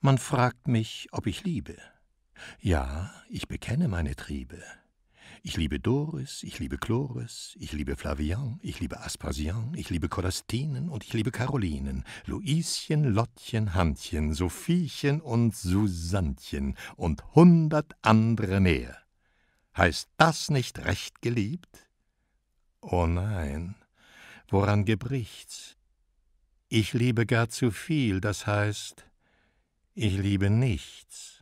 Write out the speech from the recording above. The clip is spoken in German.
Man fragt mich, ob ich liebe. Ja, ich bekenne meine Triebe. Ich liebe Doris, ich liebe Chloris, ich liebe Flavian, ich liebe Aspasian, ich liebe Kolastinen und ich liebe Carolinen, Luischen, Lottchen, Handchen, Sophiechen und Susantchen und hundert andere mehr. Heißt das nicht recht geliebt? Oh nein, woran gebricht's? Ich liebe gar zu viel, das heißt, ich liebe nichts.